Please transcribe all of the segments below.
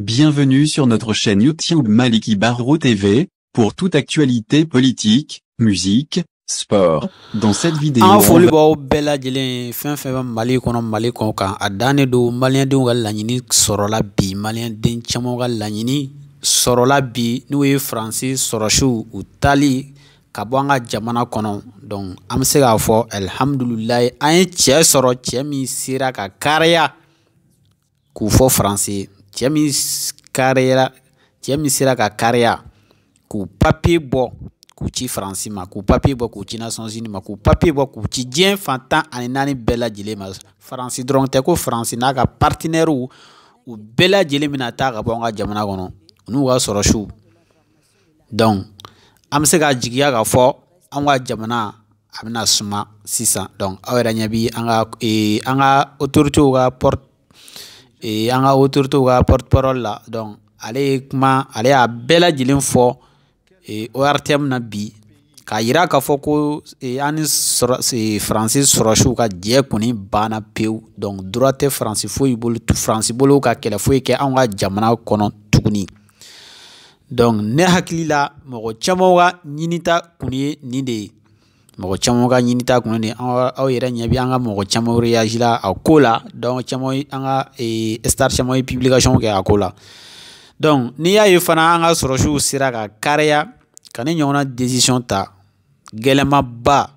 Bienvenue sur notre chaîne YouTube Maliki Barro TV, pour toute actualité politique, musique, sport. Dans cette vidéo, en ah, foli b'aw bɛɛ lajɛlen fɛn fɛn bɛ Mali kɔnɔ Mali kɔn kan a dannen malien maliyɛndenw ka laɲini sorola bi maliyɛnden caman ka laɲini sorola bi nous et Francis sɔrɔsiw ou Tali kabouanga bɔ an jamana donc an bɛ se k'a fɔ soro an ye cɛ sɔrɔ cɛ min ka cɛ min kariyara cɛ min sera ka kariya k'u papiye bɔ k'u ci faransi ma k'u papiye bɔ k'u ci nasiyɔns yunii ma k'u papiye bɔ k'u ci diɲɛ fan tan ani naani bɛɛ lajɛlen ma faransi dɔrɔn tɛ ko faransi n'a ka patinɛriw u bɛɛ lajɛlen bɛna taa ka bɔ an ka jamana kɔnɔ n'u ka sɔrɔsiw dɔnku an bɛ se ka jigiya k'a fɔ an ka jamana a bɛna suma sisan dɔnku aw yɛrɛ ɲɛ bi an ka ee, an ka otoritew ka pɔrɔ an ka otoritew ka porte parole la donc ale ye kuma ale y'a bɛɛ lajɛlen fɔ eh, ortm na bi k'a yira k'a fɔ ko eh, an ni faransi sɔrɔsiw eh, ka jɛ kɔni banna pewu donc dura tɛ faransi foyi bolo faransi bolo ka kɛlɛ foyi kɛ anw ka jamana kɔnɔ tuguni donc ne hakili la mɔgɔ caman ka ɲinita kun ye nin de ye mɔgɔ caman ka ɲinita kun de aw yɛrɛ ɲɛ bi an ka mɔgɔ caman reagi la a ko la donc caman an ka e, star caman ye publication kɛ a ko la donc n'i y'a ye fana an ka sɔrɔsiw sera ka kariya ka ne ɲɔgɔnna decision ta gɛlɛmaba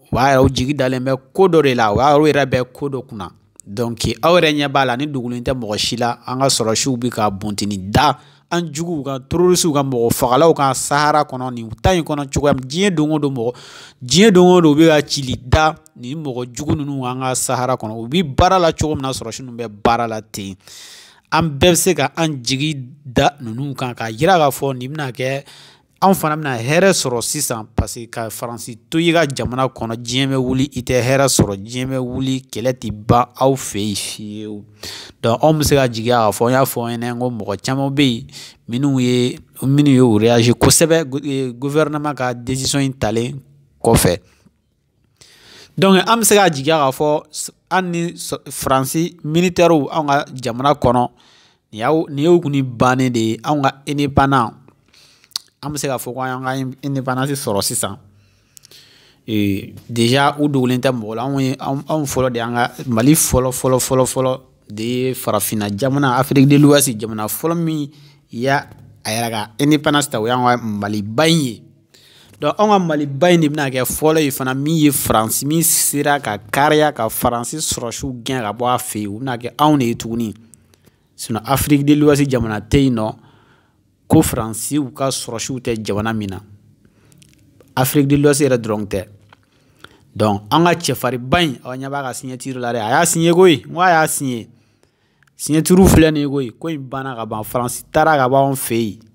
o b'a yɛrɛw jigi dalen bɛ ko dɔ de la o y'a yɛrɛ bɛ ko dɔ kunna donc aw yɛrɛ ɲɛ b'a la ni dogolen tɛ mɔgɔ si la an ka sɔrɔsiw bi ka bontini da an juguw ka terorisiw ka mɔgɔ fagalaw ka sahara kɔnɔ nin ta in kɔnɔ cogoya min diɲɛ don o don mɔgɔ diɲɛ don o don u bɛ ka cili da nin mɔgɔ jugu ninnu an ka sahara kɔnɔ u bɛ baara la cogo min na sɔrɔsi ninnu bɛ baara la ten an bɛɛ bɛ se ka an jigi da ninnu kan k'a yira k'a fɔ nin bɛna kɛ anw fana bɛna hɛrɛ sɔrɔ sisan parce ka faransi to i ka jamana kɔnɔ diɲɛ wuli i tɛ hɛrɛ sɔrɔ diɲɛ bɛ wuli kɛlɛ ti ban aw fɛ yen fiyewu donc anw bɛ se ka k'a fɔ n y'a fɔ aw ko mɔgɔ caman bɛ yen minnu ye minnu ye o reage kosɛbɛ e, gouvernement ka décision in talen kɔfɛ donc an bɛ se ka jigiya k'a fɔ ni faransi anw ka jamana kɔnɔ y'o de ye anw ka indépendant an bɛ se k'a fɔ ko an y'an ka indépendance sɔrɔ sisan déjà u dogolen tɛ mɔgɔ la anw ye anw fɔlɔ de an ka mali fɔlɔ fɔlɔ fɔlɔ fɔlɔ de ye farafinna jamana afrique de l'ouest jamana fɔlɔ min y'a a yɛrɛ ka indépendance ta o y'an ka maliba in ye donc anw ka maliba in de bɛna kɛ fɔlɔ ye fana min ye faransi min sera ka kariya ka faransi sɔrɔsiw gɛn ka bɔ a fɛ yen o bɛna kɛ anw de ye tuguni sinon afrique de l'ouest jamana tɛ yen nɔ ko faransiw ka sɔrɔsiw tɛ jamana min na afiriki de lɔsi yɛrɛ dɔrɔn tɛ donc an ka cɛfarinba in aw ɲɛ b'a ka siɲɛtiri la dɛ a y'a siɲɛ koyi n ko a y'a siɲɛ siɲɛtiriw filɛ nin ye koyi ko in banna ka ban faransi taara ka bɔ anw fɛ yen